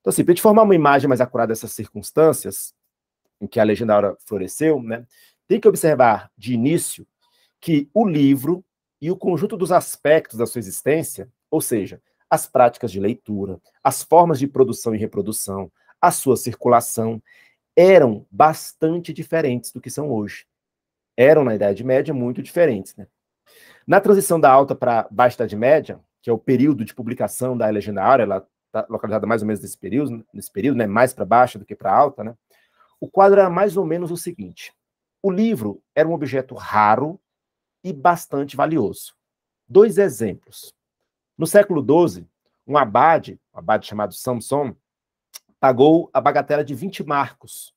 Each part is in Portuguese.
Então, assim, para a gente formar uma imagem mais acurada dessas circunstâncias em que a legendária floresceu, né, tem que observar de início que o livro e o conjunto dos aspectos da sua existência, ou seja, as práticas de leitura, as formas de produção e reprodução, a sua circulação, eram bastante diferentes do que são hoje. Eram, na Idade Média, muito diferentes. Né? Na transição da Alta para a Baixa Idade Média, que é o período de publicação da legendária, ela está localizada mais ou menos nesse período, nesse período né, mais para baixo do que para alta, né? o quadro era mais ou menos o seguinte: o livro era um objeto raro e bastante valioso. Dois exemplos. No século XII, um abade, um abade chamado Samson, pagou a bagatela de 20 marcos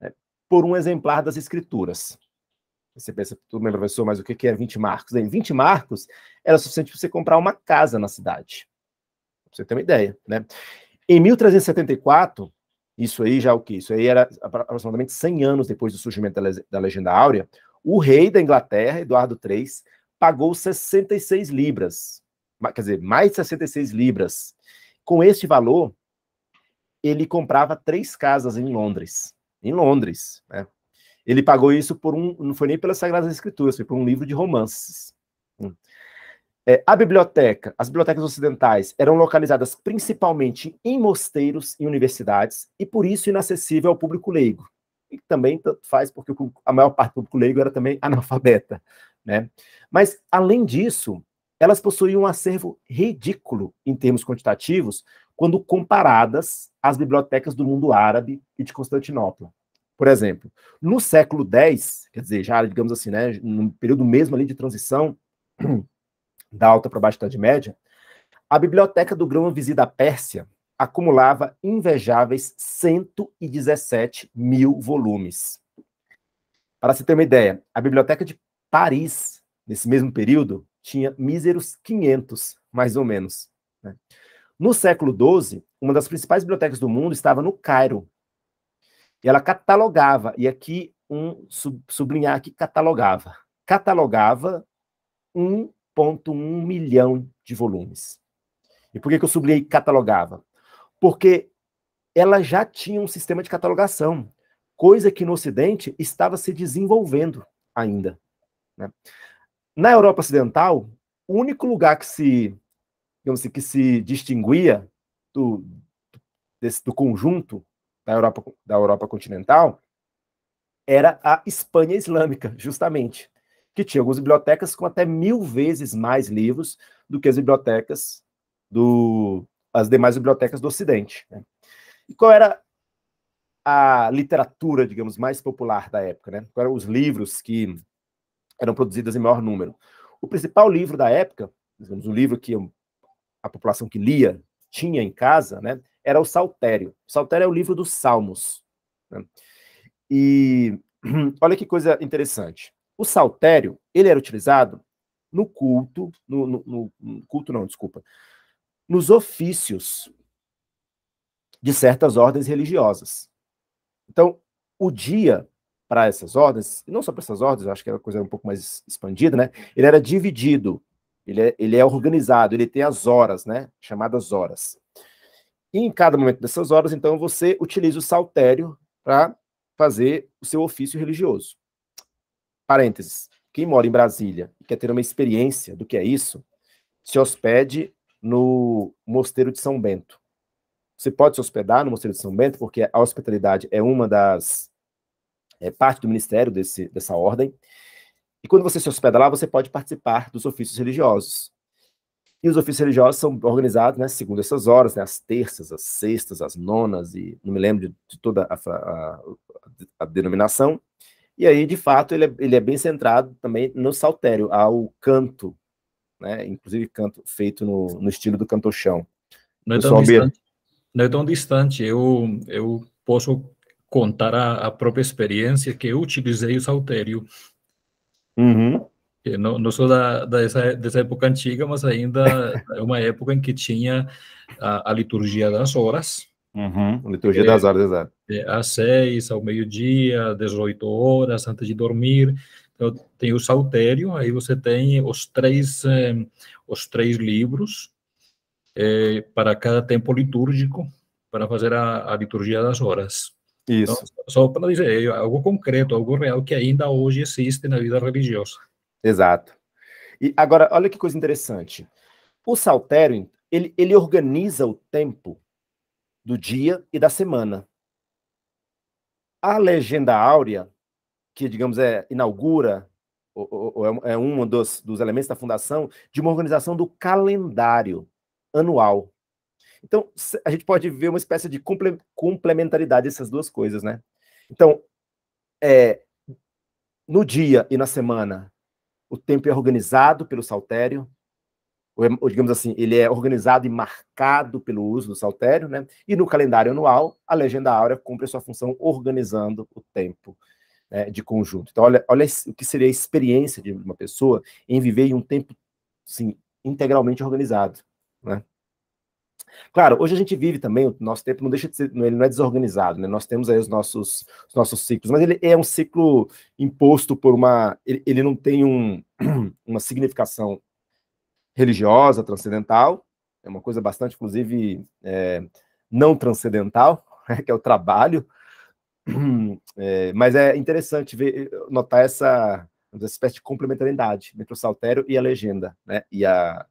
né, por um exemplar das escrituras. Você pensa, tudo bem, professor, mas o que é 20 marcos? 20 marcos era suficiente para você comprar uma casa na cidade. Pra você ter uma ideia, né? Em 1374, isso aí já é o que? Isso aí era aproximadamente 100 anos depois do surgimento da, da Legenda Áurea, o rei da Inglaterra, Eduardo III, pagou 66 libras, quer dizer, mais 66 libras. Com esse valor, ele comprava três casas em Londres. Em Londres, né? Ele pagou isso por um, não foi nem pelas Sagradas Escrituras, foi por um livro de romances. Hum. É, a biblioteca, as bibliotecas ocidentais eram localizadas principalmente em mosteiros e universidades, e por isso inacessível ao público leigo. E também faz porque a maior parte do público leigo era também analfabeta. Né? Mas, além disso, elas possuíam um acervo ridículo em termos quantitativos quando comparadas às bibliotecas do mundo árabe e de Constantinopla. Por exemplo, no século X, quer dizer, já digamos assim, né, período mesmo ali de transição, da alta para baixo da Média, a biblioteca do Grão Vizir da Pérsia acumulava invejáveis 117 mil volumes. Para se ter uma ideia, a biblioteca de Paris, nesse mesmo período, tinha míseros 500, mais ou menos. Né? No século XII, uma das principais bibliotecas do mundo estava no Cairo. E ela catalogava, e aqui um sublinhar que catalogava. Catalogava um 1,1 milhão de volumes. E por que, que eu sublinhei catalogava? Porque ela já tinha um sistema de catalogação, coisa que no Ocidente estava se desenvolvendo ainda. Né? Na Europa Ocidental, o único lugar que se, digamos assim, que se distinguia do, desse, do conjunto da Europa, da Europa continental era a Espanha Islâmica, justamente que tinha algumas bibliotecas com até mil vezes mais livros do que as bibliotecas do as demais bibliotecas do Ocidente. Né? E qual era a literatura, digamos, mais popular da época? Né? Quais eram os livros que eram produzidos em maior número? O principal livro da época, digamos, o livro que a população que lia tinha em casa, né, era o Saltério. O Saltério é o livro dos Salmos. Né? E olha que coisa interessante. O saltério, ele era utilizado no culto, no, no, no culto não, desculpa, nos ofícios de certas ordens religiosas. Então, o dia para essas ordens, e não só para essas ordens, acho que era é uma coisa um pouco mais expandida, né? Ele era dividido, ele é, ele é organizado, ele tem as horas, né? Chamadas horas. E em cada momento dessas horas, então, você utiliza o saltério para fazer o seu ofício religioso. Parênteses. Quem mora em Brasília e quer ter uma experiência do que é isso, se hospede no Mosteiro de São Bento. Você pode se hospedar no Mosteiro de São Bento, porque a hospitalidade é uma das. É parte do ministério desse, dessa ordem. E quando você se hospeda lá, você pode participar dos ofícios religiosos. E os ofícios religiosos são organizados, né, segundo essas horas, né, as terças, as sextas, as nonas, e não me lembro de, de toda a, a, a denominação. E aí, de fato, ele é, ele é bem centrado também no saltério, ao canto, né? inclusive canto feito no, no estilo do cantochão. Não é, tão distante, não é tão distante, eu, eu posso contar a, a própria experiência que eu utilizei o saltério. Uhum. não, não, sou da, dessa, dessa época antiga, mas ainda é uma época em que tinha a, a liturgia das horas. Uhum. Liturgia é, das horas, exato é, às seis, ao meio-dia, às 18 horas, antes de dormir. Então, tem o Saltério, aí você tem os três, é, os três livros é, para cada tempo litúrgico, para fazer a, a liturgia das horas. Então, Isso. Então, só para dizer, algo concreto, algo real que ainda hoje existe na vida religiosa. Exato. E agora, olha que coisa interessante. O saltério, ele, ele organiza o tempo do dia e da semana. A legenda áurea, que, digamos, é, inaugura, ou, ou é, é, um dos, dos elementos da fundação, de uma organização do calendário anual. Então, a gente pode ver uma espécie de complementaridade dessas duas coisas, né? Então, é, no dia e na semana, o tempo é organizado pelo saltério, ou digamos assim, ele é organizado e marcado pelo uso do saltério, né? E no calendário anual, a legenda áurea cumpre a sua função organizando o tempo né, de conjunto. Então, olha, olha o que seria a experiência de uma pessoa em viver em um tempo, assim integralmente organizado, né? Claro, hoje a gente vive também, o nosso tempo não deixa de ser, ele não é desorganizado, né? Nós temos aí os nossos, os nossos ciclos, mas ele é um ciclo imposto por uma, ele, ele não tem um, uma significação religiosa, transcendental, é uma coisa bastante, inclusive, é, não transcendental, né, que é o trabalho. É, mas é interessante ver, notar essa, essa espécie de complementaridade entre o saltério e a legenda, né? e a,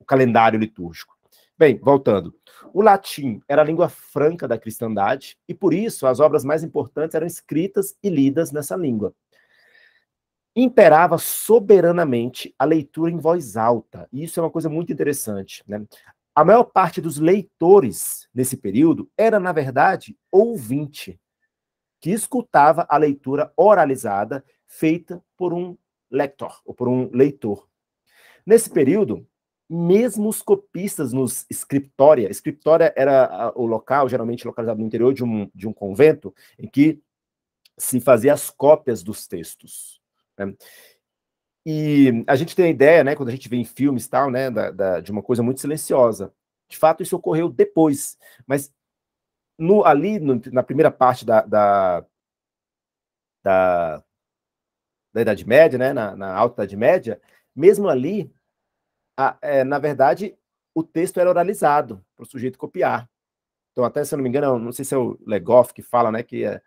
o calendário litúrgico. Bem, voltando. O latim era a língua franca da cristandade e, por isso, as obras mais importantes eram escritas e lidas nessa língua imperava soberanamente a leitura em voz alta. E isso é uma coisa muito interessante. Né? A maior parte dos leitores nesse período era, na verdade, ouvinte, que escutava a leitura oralizada feita por um lector, ou por um leitor. Nesse período, mesmo os copistas nos scriptoria, scriptoria era o local, geralmente localizado no interior de um, de um convento, em que se fazia as cópias dos textos. Né? E a gente tem a ideia, né, quando a gente vê em filmes tal, né, da, da, de uma coisa muito silenciosa. De fato, isso ocorreu depois, mas no, ali no, na primeira parte da, da, da, da, Idade Média, né, na, na Alta Idade Média, mesmo ali, a, é, na verdade, o texto era oralizado para o sujeito copiar. Então, até se eu não me engano, não sei se é o Legoff que fala, né, que é,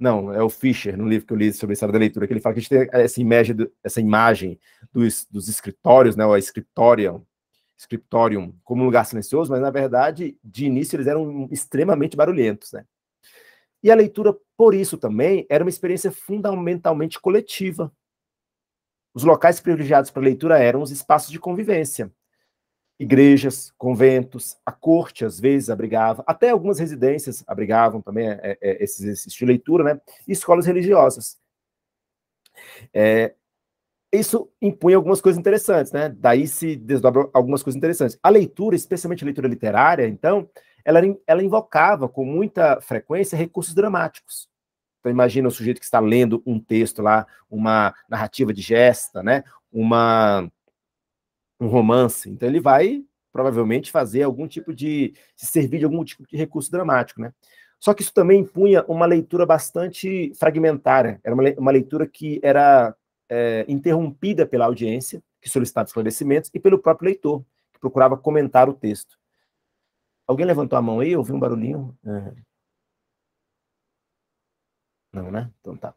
não, é o Fischer, no livro que eu li sobre a história da leitura, que ele fala que a gente tem essa imagem, essa imagem dos, dos escritórios, né, o escritório, escritorium, como um lugar silencioso, mas na verdade, de início, eles eram extremamente barulhentos. Né? E a leitura, por isso também, era uma experiência fundamentalmente coletiva. Os locais privilegiados para leitura eram os espaços de convivência igrejas, conventos, a corte às vezes abrigava, até algumas residências abrigavam também é, é, é, esses exercícios de leitura, né? E escolas religiosas. É, isso impunha algumas coisas interessantes, né? Daí se desdobram algumas coisas interessantes. A leitura, especialmente a leitura literária, então, ela, ela invocava com muita frequência recursos dramáticos. Então, imagina o sujeito que está lendo um texto lá, uma narrativa de gesta, né? Uma um romance. Então ele vai provavelmente fazer algum tipo de se servir de algum tipo de recurso dramático, né? Só que isso também impunha uma leitura bastante fragmentária. Era uma, uma leitura que era é, interrompida pela audiência, que solicitava esclarecimentos, e pelo próprio leitor, que procurava comentar o texto. Alguém levantou a mão aí? Eu ouvi um barulhinho. É. Não, né? Então tá.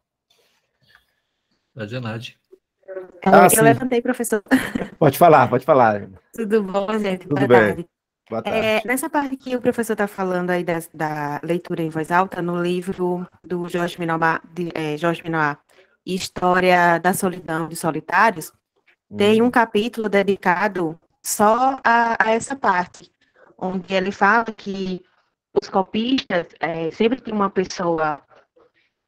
Nadia. Ah, eu sim. levantei, professor. Pode falar, pode falar. Tudo bom, gente? Tudo Boa bem. Tarde. Boa é, tarde. É, nessa parte que o professor está falando aí da, da, leitura em voz alta, no livro do Jorge Minoir, de, é, Jorge Minoir História da Solidão de Solitários, hum. tem um capítulo dedicado só a, a, essa parte, onde ele fala que os copistas é, sempre tem uma pessoa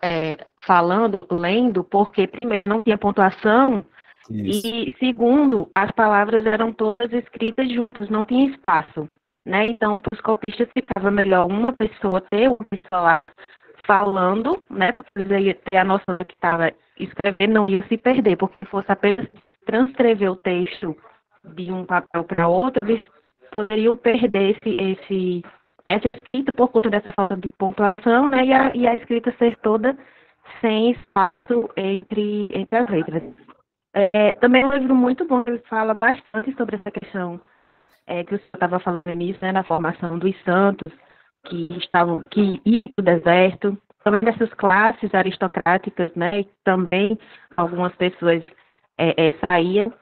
é, falando, lendo, porque primeiro não tinha pontuação Isso. e segundo, as palavras eram todas escritas juntas, não tinha espaço. Né? Então, para os copistas ficava melhor uma pessoa ter uma pessoa lá falando, né? Porque eles ter a noção do que estava escrevendo, não ia se perder, porque se fosse apenas transcrever o texto de um papel para outro, eles poderiam perder esse, esse, essa escrita por conta dessa falta de pontuação, né? E a, e a escrita ser toda sem espaço entre, entre as letras. É, também é um livro muito bom, ele fala bastante sobre essa questão é, que o senhor estava falando nisso, né, na formação dos santos, que estavam que iam para o deserto, também dessas classes aristocráticas, né, que também algumas pessoas é, é, saíam.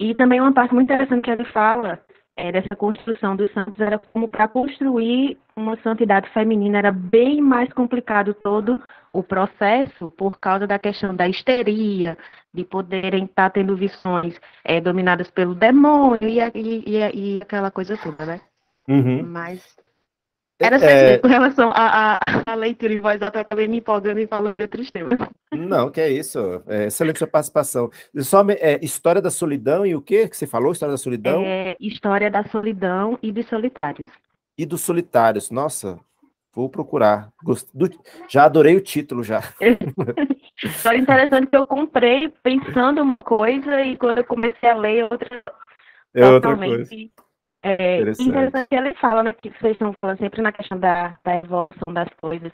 E também uma parte muito interessante que ele fala é, dessa construção dos santos era como para construir uma santidade feminina era bem mais complicado todo o processo por causa da questão da histeria, de poderem estar tá tendo visões é, dominadas pelo demônio e, e, e, aquela coisa toda, né? Uhum. Mas é, era só assim é... com relação à leitura em voz alta, também me empolgando e falando outros temas. Não, que é isso. É, excelente sua participação. Só é, História da Solidão e o que que você falou? História da Solidão? É, história da Solidão e dos Solitários. E dos Solitários, nossa, Vou procurar. Gost... Do... Já adorei o título já. só interessante que eu comprei pensando uma coisa e quando eu comecei a ler outra é totalmente. Outra coisa. É interessante. interessante ele fala né, que vocês estão falando sempre na questão da, da evolução das coisas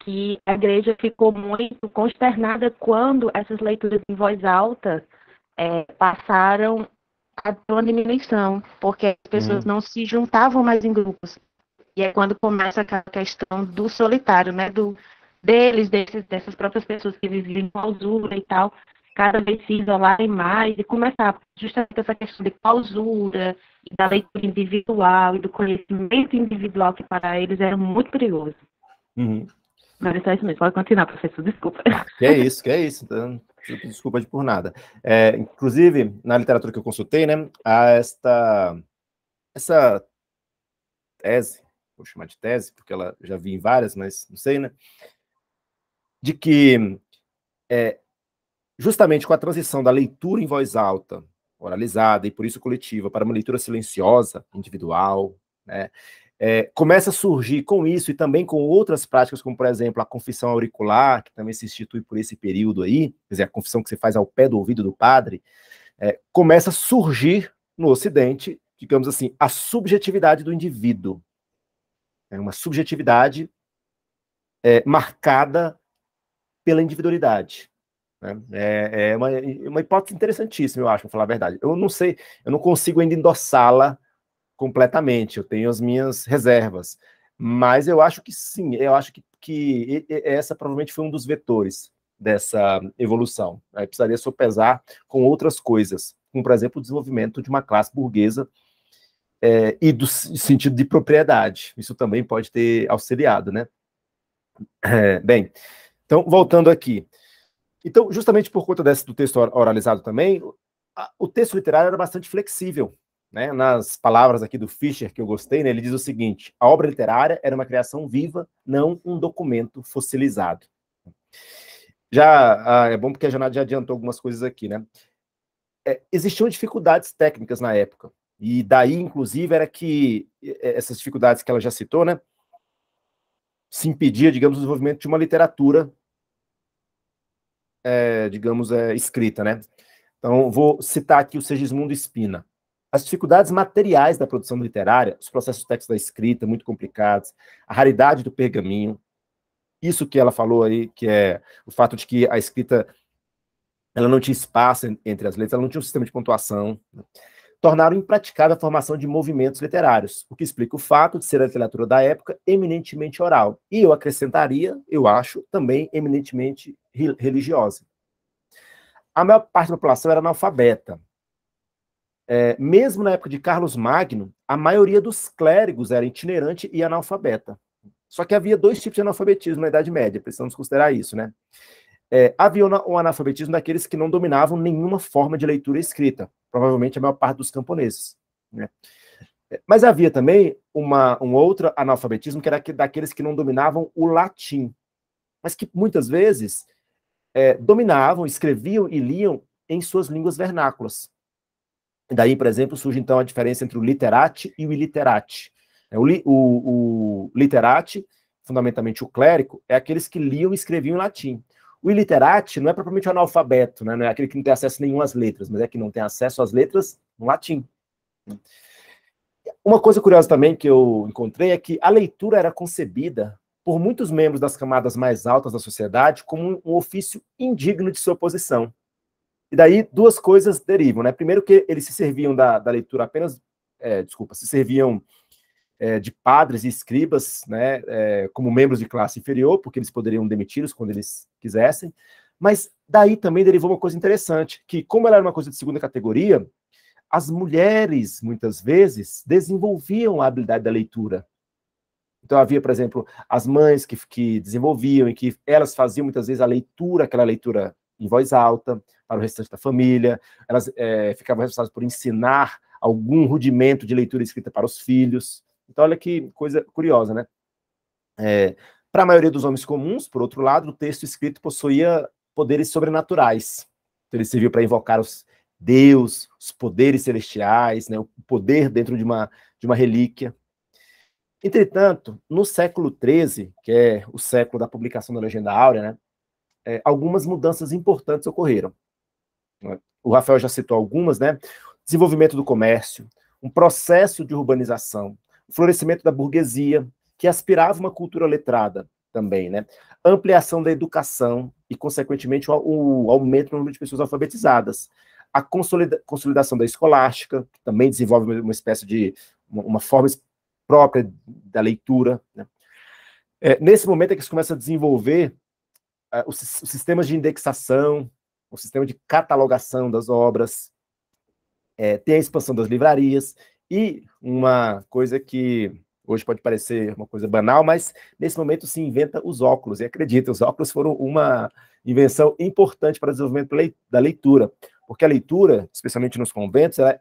que a igreja ficou muito consternada quando essas leituras em voz alta é, passaram a ter uma diminuição, porque as pessoas hum. não se juntavam mais em grupos. E é quando começa aquela questão do solitário, né? Do, deles, desses, dessas próprias pessoas que viviam em clausura e tal, cada vez se isolarem mais e começar justamente essa questão de clausura, da leitura individual e do conhecimento individual, que para eles era muito perigoso. Uhum. Mas é só isso mesmo, pode continuar, professor, desculpa. Que é isso, que é isso. Então, desculpa de por nada. É, inclusive, na literatura que eu consultei, né, há esta, essa tese vou chamar de tese, porque ela já vi em várias, mas não sei, né? De que é, justamente com a transição da leitura em voz alta, oralizada e por isso coletiva, para uma leitura silenciosa, individual, né? É, começa a surgir com isso e também com outras práticas, como por exemplo a confissão auricular, que também se institui por esse período aí, quer dizer, a confissão que você faz ao pé do ouvido do padre, é, começa a surgir no Ocidente, digamos assim, a subjetividade do indivíduo. É uma subjetividade é, marcada pela individualidade. Né? É, é uma, uma, hipótese interessantíssima, eu acho, para falar a verdade. Eu não sei, eu não consigo ainda endossá-la completamente, eu tenho as minhas reservas. Mas eu acho que sim, eu acho que, que essa provavelmente foi um dos vetores dessa evolução. Aí né? precisaria sopesar com outras coisas, como, por exemplo, o desenvolvimento de uma classe burguesa é, e do sentido de propriedade. Isso também pode ter auxiliado, né? É, bem, então, voltando aqui. Então, justamente por conta desse, do texto oralizado também, a, o texto literário era bastante flexível. Né? Nas palavras aqui do Fischer, que eu gostei, né? ele diz o seguinte: a obra literária era uma criação viva, não um documento fossilizado. Já ah, é bom porque a Janade já adiantou algumas coisas aqui, né? É, existiam dificuldades técnicas na época. E daí, inclusive, era que essas dificuldades que ela já citou, né? Se impedia, digamos, o desenvolvimento de uma literatura, é, digamos, é, escrita, né? Então, vou citar aqui o Segismundo Espina. As dificuldades materiais da produção literária, os processos textos da escrita muito complicados, a raridade do pergaminho, isso que ela falou aí, que é o fato de que a escrita ela não tinha espaço entre as letras, ela não tinha um sistema de pontuação. Né? tornaram impraticável a formação de movimentos literários, o que explica o fato de ser a literatura da época eminentemente oral, e eu acrescentaria, eu acho, também eminentemente religiosa. A maior parte da população era analfabeta. É, mesmo na época de Carlos Magno, a maioria dos clérigos era itinerante e analfabeta. Só que havia dois tipos de analfabetismo na Idade Média, precisamos considerar isso, né? É, havia o analfabetismo daqueles que não dominavam nenhuma forma de leitura escrita, provavelmente a maior parte dos camponeses. Né? É, mas havia também uma, um outro analfabetismo, que era daqueles que não dominavam o latim, mas que muitas vezes é, dominavam, escreviam e liam em suas línguas vernáculas. Daí, por exemplo, surge então a diferença entre o literate e o iliterate. É, o, o, o literate, fundamentalmente o clérico, é aqueles que liam e escreviam em latim. O iliterate não é propriamente o analfabeto, né? não é aquele que não tem acesso nenhuma às letras, mas é que não tem acesso às letras no latim. Uma coisa curiosa também que eu encontrei é que a leitura era concebida por muitos membros das camadas mais altas da sociedade como um ofício indigno de sua posição. E daí duas coisas derivam, né? Primeiro que eles se serviam da, da leitura apenas, é, desculpa, se serviam é, de padres e escribas né, é, como membros de classe inferior, porque eles poderiam demiti-los quando eles quisessem. Mas daí também derivou uma coisa interessante, que como ela era uma coisa de segunda categoria, as mulheres, muitas vezes, desenvolviam a habilidade da leitura. Então havia, por exemplo, as mães que, que desenvolviam e que elas faziam muitas vezes a leitura, aquela leitura em voz alta, para o restante da família, elas é, ficavam responsáveis por ensinar algum rudimento de leitura escrita para os filhos. Então, olha que coisa curiosa, né? É, Para a maioria dos homens comuns, por outro lado, o texto escrito possuía poderes sobrenaturais. Então, ele serviu para invocar os Deus, os poderes celestiais, né, o poder dentro de uma, de uma relíquia. Entretanto, no século XIII, que é o século da publicação da Legenda Áurea, né, é, algumas mudanças importantes ocorreram. O Rafael já citou algumas, né? Desenvolvimento do comércio, um processo de urbanização, florescimento da burguesia, que aspirava uma cultura letrada também, né? Ampliação da educação e, consequentemente, o aumento no número de pessoas alfabetizadas. A consolida consolidação da escolástica, que também desenvolve uma espécie de uma, uma forma própria da leitura. Né? É, nesse momento é que se começa a desenvolver é, os, os sistemas de indexação, o sistema de catalogação das obras, é, tem a expansão das livrarias e uma coisa que hoje pode parecer uma coisa banal, mas nesse momento se inventa os óculos. E acredita, os óculos foram uma invenção importante para o desenvolvimento da leitura, porque a leitura, especialmente nos conventos, ela,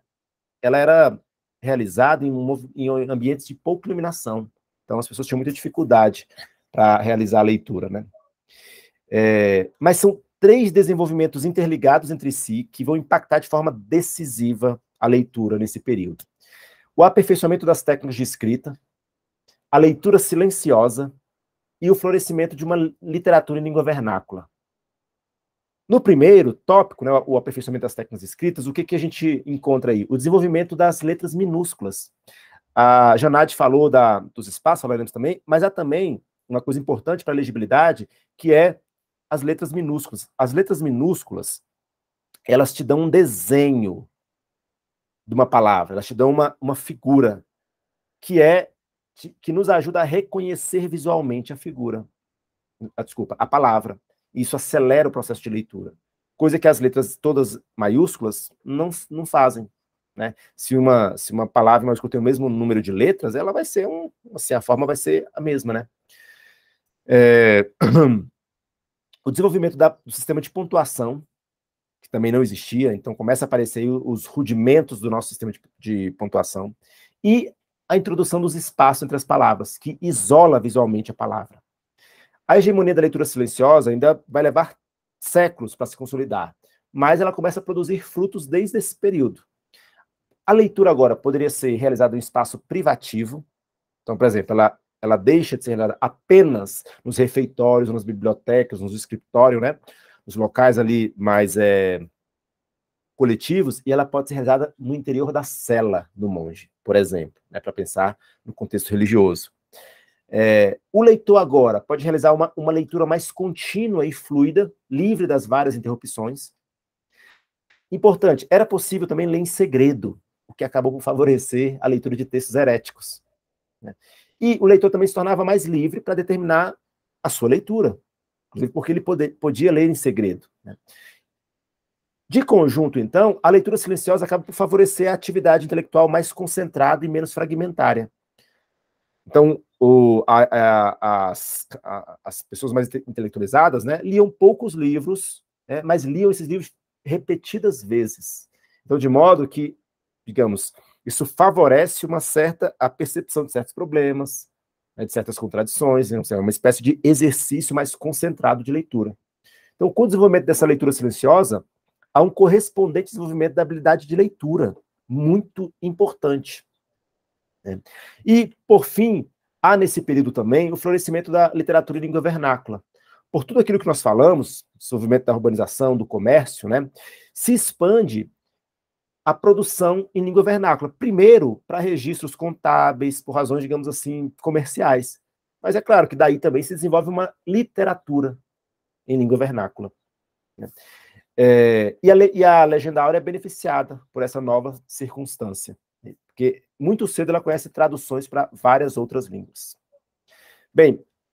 ela era realizada em, um, em ambientes de pouca iluminação. Então as pessoas tinham muita dificuldade para realizar a leitura, né? É, mas são três desenvolvimentos interligados entre si que vão impactar de forma decisiva a leitura nesse período o aperfeiçoamento das técnicas de escrita, a leitura silenciosa e o florescimento de uma literatura em língua vernácula. No primeiro tópico, né, o aperfeiçoamento das técnicas escritas, o que, que a gente encontra aí? O desenvolvimento das letras minúsculas. A Janade falou da, dos espaços, falaremos também, mas há também uma coisa importante para a legibilidade, que é as letras minúsculas. As letras minúsculas, elas te dão um desenho de uma palavra, elas te dão uma, uma figura que é que nos ajuda a reconhecer visualmente a figura, a, ah, desculpa, a palavra. Isso acelera o processo de leitura, coisa que as letras todas maiúsculas não, não fazem. Né? Se uma se uma palavra maiúscula tem o mesmo número de letras, ela vai ser um, assim, a forma vai ser a mesma, né? É... O desenvolvimento da, do sistema de pontuação também não existia, então começa a aparecer os rudimentos do nosso sistema de, de pontuação. E a introdução dos espaços entre as palavras, que isola visualmente a palavra. A hegemonia da leitura silenciosa ainda vai levar séculos para se consolidar, mas ela começa a produzir frutos desde esse período. A leitura agora poderia ser realizada em um espaço privativo, então, por exemplo, ela, ela deixa de ser realizada apenas nos refeitórios, nas bibliotecas, nos escritórios, né? os locais ali mais é, coletivos, e ela pode ser rezada no interior da cela do monge, por exemplo, né, para pensar no contexto religioso. É, o leitor agora pode realizar uma, uma leitura mais contínua e fluida, livre das várias interrupções. Importante, era possível também ler em segredo, o que acabou por favorecer a leitura de textos heréticos. Né? E o leitor também se tornava mais livre para determinar a sua leitura, inclusive porque ele podia ler em segredo. Né? De conjunto, então, a leitura silenciosa acaba por favorecer a atividade intelectual mais concentrada e menos fragmentária. Então, o, a, a, as, a, as pessoas mais intelectualizadas né, liam poucos livros, né, mas liam esses livros repetidas vezes. Então, de modo que, digamos, isso favorece uma certa a percepção de certos problemas, né, de certas contradições, é uma espécie de exercício mais concentrado de leitura. Então, com o desenvolvimento dessa leitura silenciosa, há um correspondente desenvolvimento da habilidade de leitura, muito importante. Né? E, por fim, há nesse período também o florescimento da literatura em língua vernácula. Por tudo aquilo que nós falamos, desenvolvimento da urbanização, do comércio, né, se expande a produção em língua vernácula. Primeiro, para registros contábeis, por razões, digamos assim, comerciais. Mas é claro que daí também se desenvolve uma literatura em língua vernácula. Né? É, e, a, e a legenda áurea é beneficiada por essa nova circunstância, né? porque muito cedo ela conhece traduções para várias outras línguas. Bem,